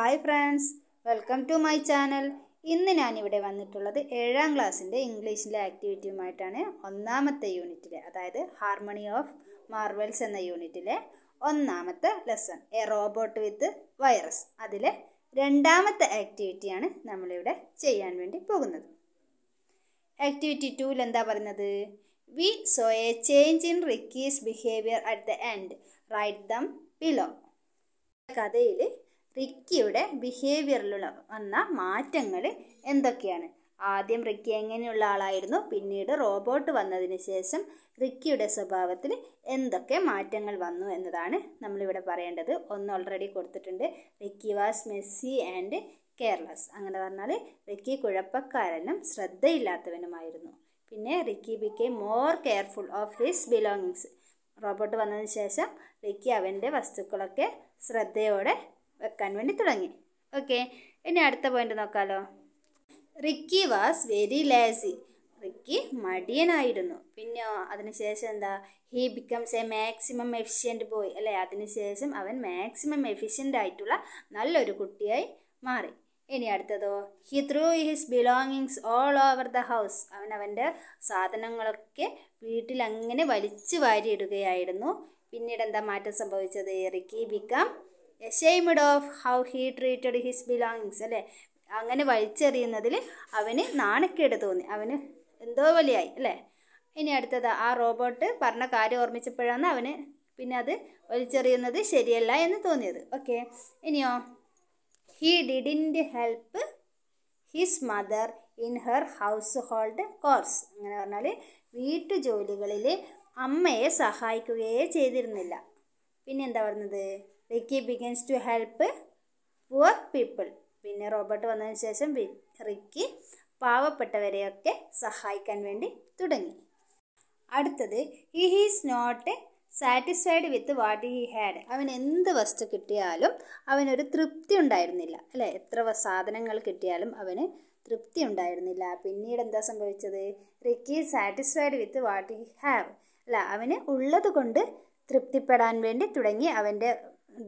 hi friends welcome to my channel ഇന്ന് ഞാനിവിടെ വന്നിട്ടുള്ളത് ഏഴാം ക്ലാസ്സിൻ്റെ ഇംഗ്ലീഷിലെ ആക്ടിവിറ്റിയുമായിട്ടാണ് ഒന്നാമത്തെ യൂണിറ്റിലെ അതായത് ഹാർമണി ഓഫ് മാർവൽസ് എന്ന യൂണിറ്റിലെ ഒന്നാമത്തെ lesson a robot with virus അതിലെ രണ്ടാമത്തെ ആക്ടിവിറ്റിയാണ് നമ്മളിവിടെ ചെയ്യാൻ വേണ്ടി പോകുന്നത് ആക്ടിവിറ്റി ടൂവിൽ എന്താ പറയുന്നത് we saw a change in Ricky's behaviour at the end write them below കഥയിൽ റിക്കിയുടെ ബിഹേവിയറിലുള്ള വന്ന മാറ്റങ്ങൾ എന്തൊക്കെയാണ് ആദ്യം റിക്കി എങ്ങനെയുള്ള ആളായിരുന്നു പിന്നീട് റോബോട്ട് വന്നതിന് ശേഷം റിക്കിയുടെ സ്വഭാവത്തിൽ എന്തൊക്കെ മാറ്റങ്ങൾ വന്നു എന്നതാണ് നമ്മളിവിടെ പറയേണ്ടത് ഒന്ന് ഓൾറെഡി കൊടുത്തിട്ടുണ്ട് Ricky was messy and careless അങ്ങനെ പറഞ്ഞാൽ റിക്കി കുഴപ്പക്കാരനും ശ്രദ്ധയില്ലാത്തവനുമായിരുന്നു പിന്നെ Ricky became more careful of his belongings robot വന്നതിന് ശേഷം റിക്കി അവൻ്റെ വസ്തുക്കളൊക്കെ ശ്രദ്ധയോടെ വെക്കാൻ വേണ്ടി തുടങ്ങി ഓക്കെ ഇനി അടുത്ത പോയിന്റ് നോക്കാലോ Ricky was very lazy Ricky മടിയനായിരുന്നു പിന്നെ അതിനുശേഷം എന്താ he becomes a maximum efficient boy അല്ലേ അതിനുശേഷം അവൻ മാക്സിമം എഫിഷ്യൻ്റ് ആയിട്ടുള്ള നല്ലൊരു കുട്ടിയായി മാറി ഇനി അടുത്തതോ he threw his belongings all over the house അവൻ അവൻ്റെ സാധനങ്ങളൊക്കെ വീട്ടിൽ അങ്ങനെ വലിച്ചു വാരിയിടുകയായിരുന്നു പിന്നീട് എന്താ മാറ്റം സംഭവിച്ചത് Ricky become ashamed of how he treated his belongs അല്ലേ അങ്ങനെ വലിച്ചെറിയുന്നതിൽ അവന് നാണക്കേട് തോന്നി അവന് എന്തോ വലിയായി അല്ലേ ഇനി അടുത്തത് ആ റോബോട്ട് പറഞ്ഞ കാര്യം ഓർമ്മിച്ചപ്പോഴാണ് അവന് പിന്നെ അത് വലിച്ചെറിയുന്നത് ശരിയല്ല എന്ന് തോന്നിയത് ഓക്കെ ഇനിയോ he didn't help his mother in her household chores അങ്ങനെ പറഞ്ഞാൽ വീട്ടുജോലികളിൽ അമ്മയെ സഹായിക്കുകയേ ചെയ്തിരുന്നില്ല പിന്നെ എന്താ പറഞ്ഞത് Ricky begins to help poor people പിന്നെ റോബർട്ട് വന്നതിന് ശേഷം റിക്കി പാവപ്പെട്ടവരെയൊക്കെ സഹായിക്കാൻ വേണ്ടി തുടങ്ങി അടുത്തത് he he's not satisfied with what he had അവൻ എന്ത് വസ്തു കിട്ടിയാലും അവനൊരു തൃപ്തി ഉണ്ടായിരുന്നില്ല അല്ലേ എത്ര സാധനങ്ങൾ കിട്ടിയാലും അവന് തൃപ്തി ഉണ്ടായിരുന്നില്ല പിന്നീട് എന്താ സംഭവിച്ചത് Ricky satisfied with what he have അല്ല അവന് ഉള്ളത് കൊണ്ട് തൃപ്തിപ്പെടാൻ വേണ്ടി തുടങ്ങി അവൻ്റെ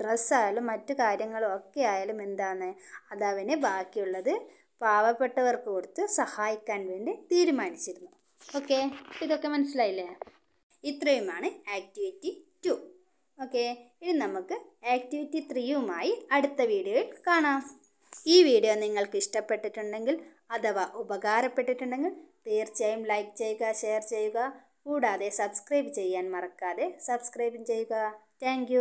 ഡ്രസ്സായാലും മറ്റു കാര്യങ്ങളും ഒക്കെ ആയാലും എന്താണ് അതവന് ബാക്കിയുള്ളത് പാവപ്പെട്ടവർക്ക് കൊടുത്ത് സഹായിക്കാൻ വേണ്ടി തീരുമാനിച്ചിരുന്നു ഓക്കെ ഇതൊക്കെ മനസ്സിലായില്ലേ ഇത്രയുമാണ് ആക്ടിവിറ്റി ടു ഓക്കെ ഇനി നമുക്ക് ആക്ടിവിറ്റി ത്രീയുമായി അടുത്ത വീഡിയോയിൽ കാണാം ഈ വീഡിയോ നിങ്ങൾക്ക് ഇഷ്ടപ്പെട്ടിട്ടുണ്ടെങ്കിൽ അഥവാ ഉപകാരപ്പെട്ടിട്ടുണ്ടെങ്കിൽ തീർച്ചയായും ലൈക്ക് ചെയ്യുക ഷെയർ ചെയ്യുക കൂടാതെ സബ്സ്ക്രൈബ് ചെയ്യാൻ മറക്കാതെ സബ്സ്ക്രൈബ് ചെയ്യുക താങ്ക്